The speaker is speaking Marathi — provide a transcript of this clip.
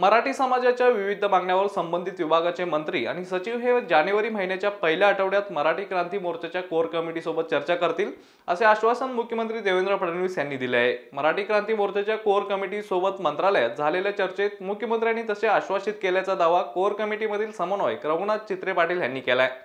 मराठी समाजाच्या विविध मागण्यावर संबंधित विभागाचे मंत्री आणि सचिव हे जानेवारी महिन्याच्या पहिल्या आठवड्यात मराठी क्रांती मोर्चाच्या कोर कमिटीसोबत चर्चा करतील असे आश्वासन मुख्यमंत्री देवेंद्र फडणवीस यांनी दिले आहे मराठी क्रांती मोर्चाच्या कोर कमिटीसोबत मंत्रालयात झालेल्या चर्चेत मुख्यमंत्र्यांनी तसे आश्वासित केल्याचा दावा कोर कमिटीमधील समन्वयक रघुनाथ चित्रे पाटील यांनी केला आहे